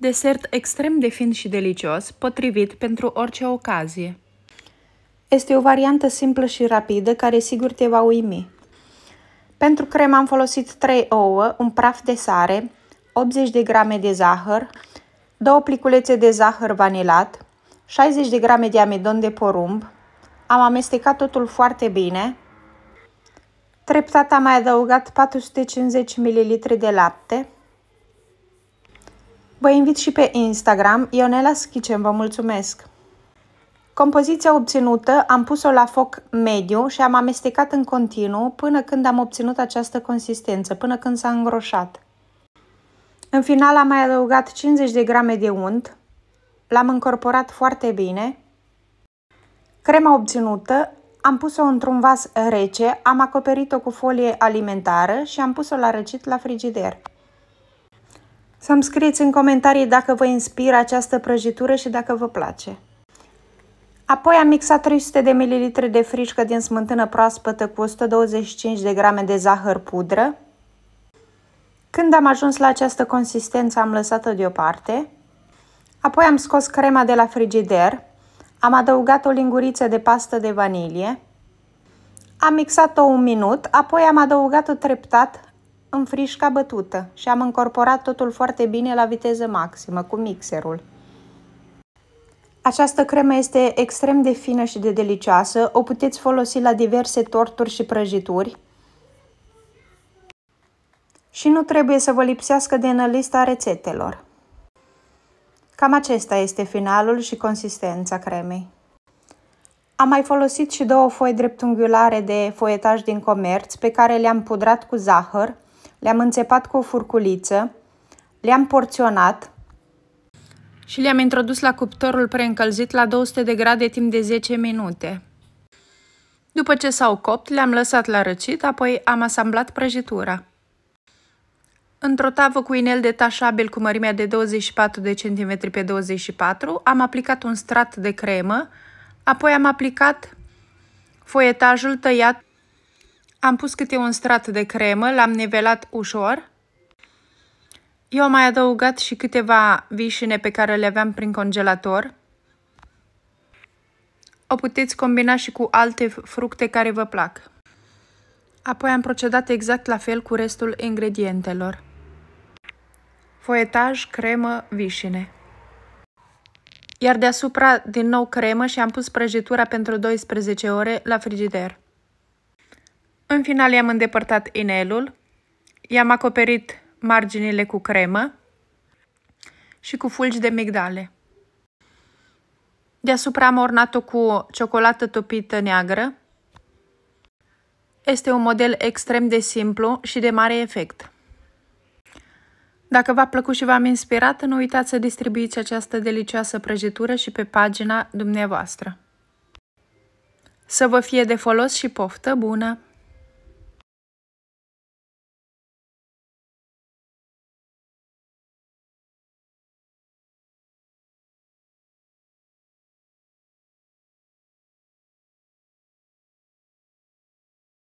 Desert extrem de fin și delicios, potrivit pentru orice ocazie. Este o variantă simplă și rapidă care sigur te va uimi. Pentru cremă am folosit 3 ouă, un praf de sare, 80 de grame de zahăr, 2 pliculețe de zahăr vanilat, 60 de grame de amidon de porumb. Am amestecat totul foarte bine. Treptat am mai adăugat 450 ml de lapte, Vă invit și pe Instagram, Ionela Schicem, vă mulțumesc! Compoziția obținută am pus-o la foc mediu și am amestecat în continuu până când am obținut această consistență, până când s-a îngroșat. În final am mai adăugat 50 de grame de unt, l-am încorporat foarte bine. Crema obținută am pus-o într-un vas rece, am acoperit-o cu folie alimentară și am pus-o la răcit la frigider. Să-mi scrieți în comentarii dacă vă inspiră această prăjitură și dacă vă place. Apoi am mixat 300 de ml de frișcă din smântână proaspătă cu 125 de grame de zahăr pudră. Când am ajuns la această consistență am lăsat-o deoparte. Apoi am scos crema de la frigider, am adăugat o linguriță de pastă de vanilie, am mixat-o un minut, apoi am adăugat-o treptat în frișca bătută și am încorporat totul foarte bine la viteză maximă cu mixerul. Această cremă este extrem de fină și de delicioasă, o puteți folosi la diverse torturi și prăjituri. Și nu trebuie să vă lipsească din lista rețetelor. Cam acesta este finalul și consistența cremei. Am mai folosit și două foi dreptunghiulare de foietaj din comerț pe care le-am pudrat cu zahăr, le-am înțepat cu o furculiță, le-am porționat și le-am introdus la cuptorul preîncălzit la 200 de grade timp de 10 minute. După ce s-au copt, le-am lăsat la răcit, apoi am asamblat prăjitura. Într-o tavă cu inel detașabil cu mărimea de 24 de cm pe 24, am aplicat un strat de cremă, apoi am aplicat foietajul tăiat am pus câte un strat de cremă, l-am nivelat ușor. Eu am mai adăugat și câteva vișine pe care le aveam prin congelator. O puteți combina și cu alte fructe care vă plac. Apoi am procedat exact la fel cu restul ingredientelor. Foietaj, cremă, vișine. Iar deasupra din nou cremă și am pus prăjitura pentru 12 ore la frigider. În final i-am îndepărtat inelul, i-am acoperit marginile cu cremă și cu fulgi de migdale. Deasupra am ornat-o cu ciocolată topită neagră. Este un model extrem de simplu și de mare efect. Dacă v-a plăcut și v-am inspirat, nu uitați să distribuiți această delicioasă prăjitură și pe pagina dumneavoastră. Să vă fie de folos și poftă bună!